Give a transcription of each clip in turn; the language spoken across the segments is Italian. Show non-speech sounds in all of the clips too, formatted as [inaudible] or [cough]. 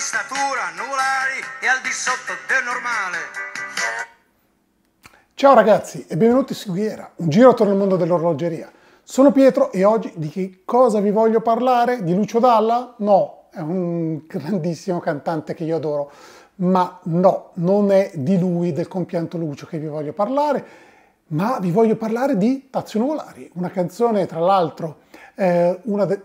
di statura nuvolari e al di sotto del normale. Ciao ragazzi e benvenuti su Ghiera, un giro attorno al mondo dell'orologeria. Sono Pietro e oggi di che cosa vi voglio parlare? Di Lucio Dalla? No, è un grandissimo cantante che io adoro, ma no, non è di lui, del compianto Lucio che vi voglio parlare, ma vi voglio parlare di Tazio Nuvolari, una canzone tra l'altro eh, una, de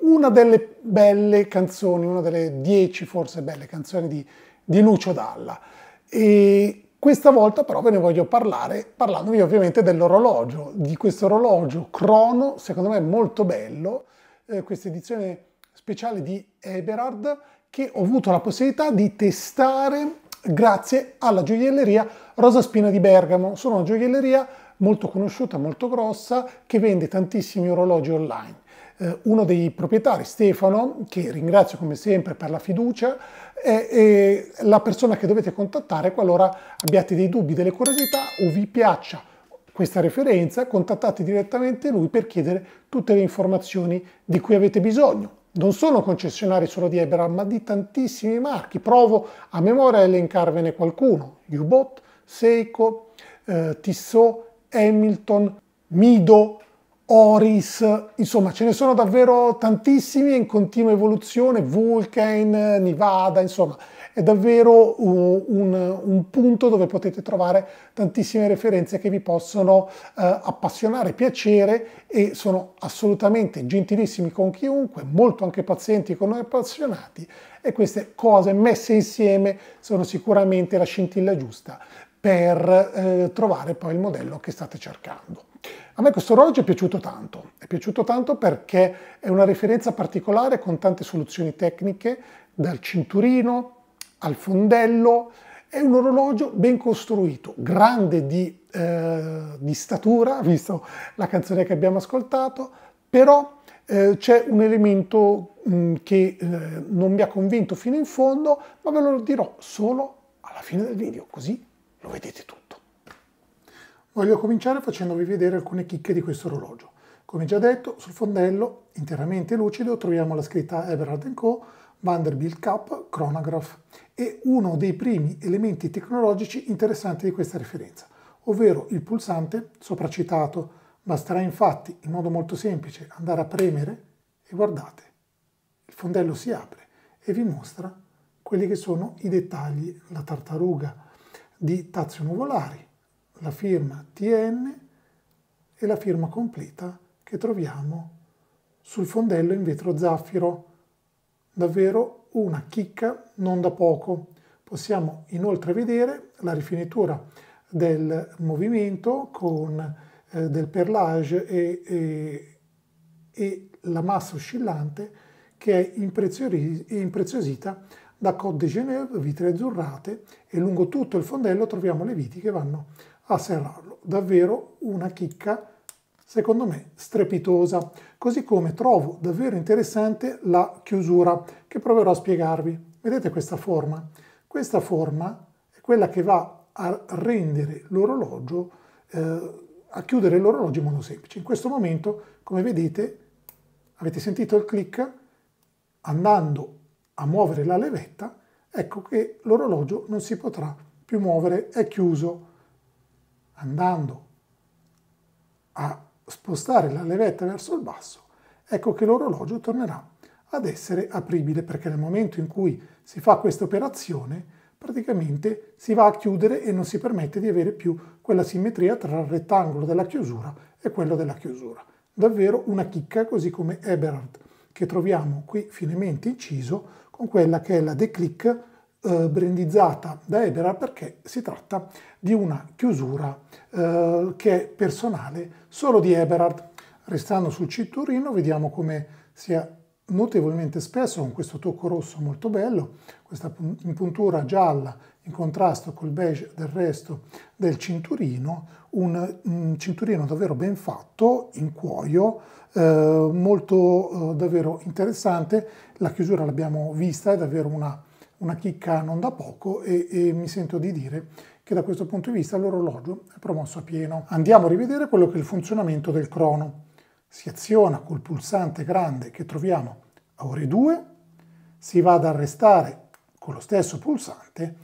una, delle belle canzoni, una delle dieci forse belle canzoni di, di Lucio Dalla. E questa volta però ve ne voglio parlare parlandovi ovviamente dell'orologio, di questo orologio crono, secondo me molto bello, eh, questa edizione speciale di Eberhard che ho avuto la possibilità di testare grazie alla gioielleria Rosa Spina di Bergamo. Sono una gioielleria molto conosciuta, molto grossa, che vende tantissimi orologi online. Eh, uno dei proprietari, Stefano, che ringrazio come sempre per la fiducia, è, è la persona che dovete contattare qualora abbiate dei dubbi, delle curiosità o vi piaccia questa referenza, contattate direttamente lui per chiedere tutte le informazioni di cui avete bisogno. Non sono concessionari solo di Eberhard, ma di tantissimi marchi. Provo a memoria a elencarvene qualcuno. U-Bot, Seiko, eh, Tissot, Hamilton, Mido, Oris, insomma ce ne sono davvero tantissimi in continua evoluzione, Vulcan, Nevada, insomma è davvero un, un, un, punto dove potete trovare tantissime referenze che vi possono eh, appassionare, piacere e sono assolutamente gentilissimi con chiunque, molto anche pazienti con noi appassionati e queste cose messe insieme sono sicuramente la scintilla giusta per eh, trovare poi il modello che state cercando. A me questo orologio è piaciuto tanto, è piaciuto tanto perché è una referenza particolare con tante soluzioni tecniche, dal cinturino al fondello, è un orologio ben costruito, grande di, eh, di statura, [laughs] visto la canzone che abbiamo ascoltato, però eh, c'è un elemento mh, mm, che eh, non mi ha convinto fino in fondo, ma ve lo dirò solo alla fine del video, così lo vedete tutto. Voglio cominciare facendovi vedere alcune chicche di questo orologio. Come già detto, sul fondello, interamente lucido, troviamo la scritta Everard Co., Vanderbilt Cup, Chronograph e uno dei primi elementi tecnologici interessanti di questa referenza, ovvero il pulsante sopracitato. Basterà infatti, in modo molto semplice, andare a premere e guardate, il fondello si apre e vi mostra quelli che sono i dettagli, la tartaruga, di Tazio Nuvolari, la firma TN e la firma completa che troviamo sul fondello in vetro zaffiro. Davvero una chicca non da poco. Possiamo inoltre vedere la rifinitura del movimento con eh, del perlage e, e, e, la massa oscillante che è impreziosita da Genève, Vitre Azzurrate e lungo tutto il fondello troviamo le viti che vanno a serrarlo. Davvero una chicca, secondo me, strepitosa. Così come trovo davvero interessante la chiusura, che proverò a spiegarvi. Vedete questa forma? Questa forma è quella che va a rendere l'orologio, eh, a chiudere l'orologio in modo semplice. In questo momento, come vedete, avete sentito il click, andando a muovere la levetta, ecco che l'orologio non si potrà più muovere, è chiuso. Andando a spostare la levetta verso il basso, ecco che l'orologio tornerà ad essere apribile perché nel momento in cui si fa questa operazione praticamente si va a chiudere e non si permette di avere più quella simmetria tra il rettangolo della chiusura e quello della chiusura. Davvero una chicca così come Eberhardt che troviamo qui finemente inciso con quella che è la declic eh, brandizzata da Eberhard perché si tratta di una chiusura eh, che è personale solo di Eberhard. Restando sul cinturino vediamo come sia notevolmente spesso con questo tocco rosso molto bello, questa puntura gialla in contrasto col beige del resto del cinturino, un, cinturino davvero ben fatto, in cuoio, eh, molto eh, davvero interessante, la chiusura l'abbiamo vista, è davvero una, una chicca non da poco e, e mi sento di dire che da questo punto di vista l'orologio è promosso a pieno. Andiamo a rivedere quello che è il funzionamento del crono. Si aziona col pulsante grande che troviamo a ore 2, si va ad arrestare con lo stesso pulsante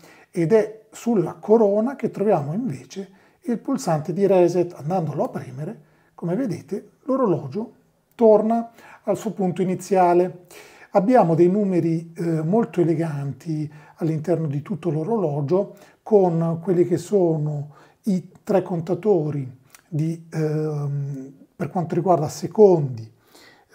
ed è sulla corona che troviamo invece il pulsante di reset. Andandolo a premere, come vedete, l'orologio torna al suo punto iniziale. Abbiamo dei numeri eh, molto eleganti all'interno di tutto l'orologio con quelli che sono i tre contatori di, eh, per quanto riguarda secondi,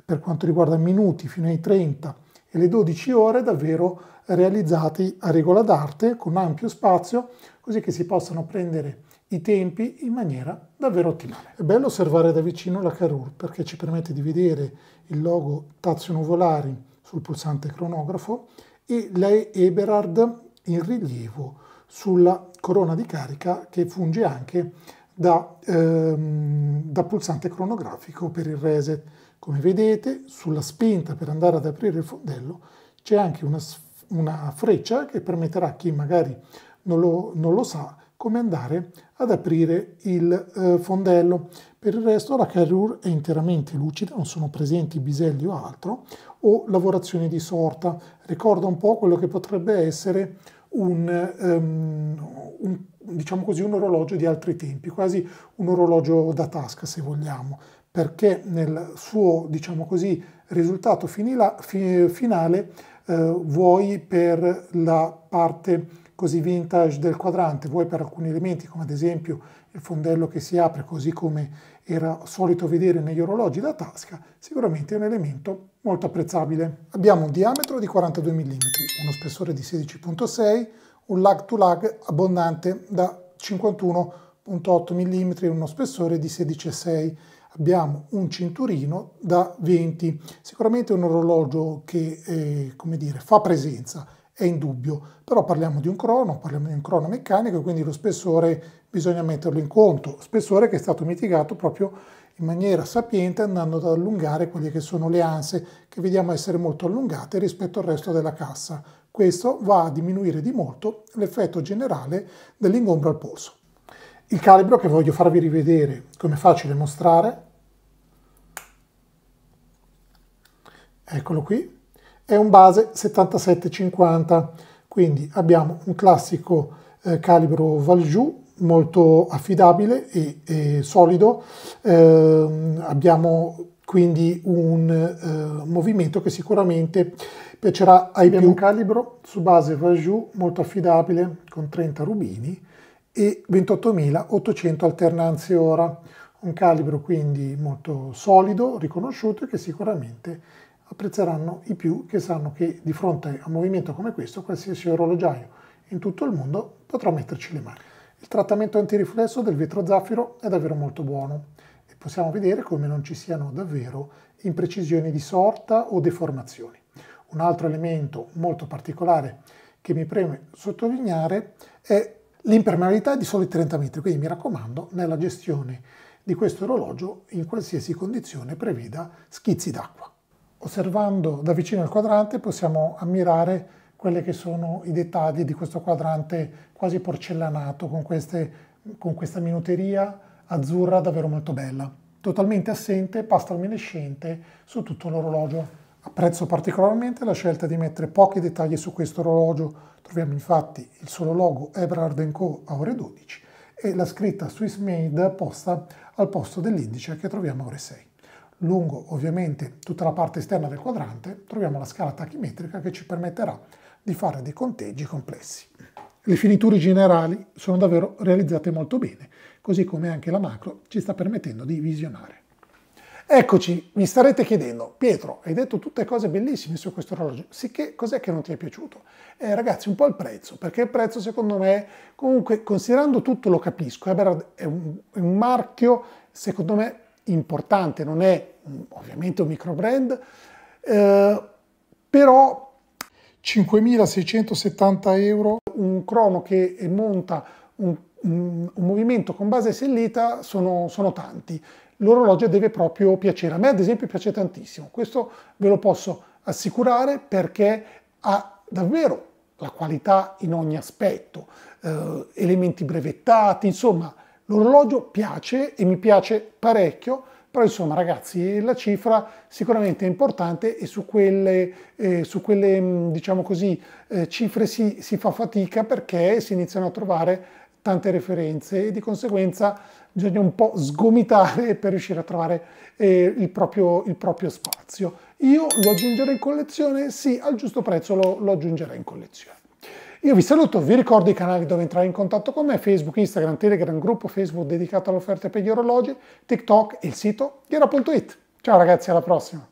per quanto riguarda minuti fino ai 30 e le 12 ore, davvero realizzati a regola d'arte con ampio spazio così che si possano prendere i tempi in maniera davvero ottimale. È bello osservare da vicino la Carur perché ci permette di vedere il logo Tazio Nuvolari sul pulsante cronografo e lei Eberhard in rilievo sulla corona di carica che funge anche da, ehm, da pulsante cronografico per il reset. Come vedete, sulla spinta per andare ad aprire il fondello c'è anche una sfera una freccia che permetterà a chi magari non lo, non lo sa come andare ad aprire il eh, fondello. Per il resto la Carrure è interamente lucida, non sono presenti biselli o altro, o lavorazioni di sorta. Ricorda un po' quello che potrebbe essere un, um, un, diciamo così, un orologio di altri tempi, quasi un orologio da tasca se vogliamo, perché nel suo, diciamo così, risultato finila, fi, finale eh, vuoi per la parte così vintage del quadrante, vuoi per alcuni elementi come ad esempio il fondello che si apre così come era solito vedere negli orologi da tasca, sicuramente è un elemento molto apprezzabile. Abbiamo un diametro di 42 mm, uno spessore di 16.6, un lag to lag abbondante da 51.8 mm, uno spessore di 16.6 abbiamo un cinturino da 20. Sicuramente un orologio che eh, come dire, fa presenza, è indubbio, però parliamo di un crono, parliamo di un crono meccanico, quindi lo spessore bisogna metterlo in conto, spessore che è stato mitigato proprio in maniera sapiente andando ad allungare quelle che sono le anse che vediamo essere molto allungate rispetto al resto della cassa. Questo va a diminuire di molto l'effetto generale dell'ingombro al polso. Il calibro che voglio farvi rivedere, come facile mostrare, eccolo qui, è un base 7750, quindi abbiamo un classico eh, calibro Valjoux molto affidabile e, e solido, eh, abbiamo quindi un eh, movimento che sicuramente piacerà ai abbiamo più. un calibro su base Valjoux molto affidabile con 30 rubini, e 28.800 alternanze ora, un calibro quindi molto solido, riconosciuto e che sicuramente apprezzeranno i più che sanno che di fronte a un movimento come questo qualsiasi orologiaio in tutto il mondo potrà metterci le mani. Il trattamento antiriflesso del vetro zaffiro è davvero molto buono e possiamo vedere come non ci siano davvero imprecisioni di sorta o deformazioni. Un altro elemento molto particolare che mi preme sottolineare è L'impermeabilità è di soli 30 metri, quindi mi raccomando, nella gestione di questo orologio, in qualsiasi condizione preveda schizzi d'acqua. Osservando da vicino il quadrante possiamo ammirare quelli che sono i dettagli di questo quadrante quasi porcellanato con, queste, con questa minuteria azzurra davvero molto bella, totalmente assente, pasta luminescente su tutto l'orologio. Apprezzo particolarmente la scelta di mettere pochi dettagli su questo orologio, troviamo infatti il solo logo Eberhard Co. a ore 12 e la scritta Swiss Made posta al posto dell'indice che troviamo a ore 6. Lungo ovviamente tutta la parte esterna del quadrante troviamo la scala tachimetrica che ci permetterà di fare dei conteggi complessi. Le finiture generali sono davvero realizzate molto bene, così come anche la macro ci sta permettendo di visionare. Eccoci, mi starete chiedendo, Pietro, hai detto tutte cose bellissime su questo orologio, sicché cos'è che non ti è piaciuto? Eh, ragazzi, un po' il prezzo, perché il prezzo secondo me, comunque considerando tutto lo capisco, è un, è un marchio secondo me importante, non è mm, ovviamente un micro brand, eh, però 5.670 euro, un crono che monta un, un, un movimento con base sellita sono, sono tanti l'orologio deve proprio piacere. A me ad esempio piace tantissimo, questo ve lo posso assicurare perché ha davvero la qualità in ogni aspetto, eh, elementi brevettati, insomma l'orologio piace e mi piace parecchio, però insomma ragazzi la cifra sicuramente è importante e su quelle, eh, su quelle mm, diciamo così, eh, cifre si, si fa fatica perché si iniziano a trovare tante referenze e di conseguenza bisogna un po' sgomitare per riuscire a trovare eh, il, proprio, il, proprio, spazio. Io lo aggiungerò in collezione? Sì, al giusto prezzo lo, lo aggiungerei in collezione. Io vi saluto, vi ricordo i canali dove entrare in contatto con me, Facebook, Instagram, Telegram, gruppo Facebook dedicato alle offerte per gli orologi, TikTok e il sito ghera.it. Ciao ragazzi, alla prossima!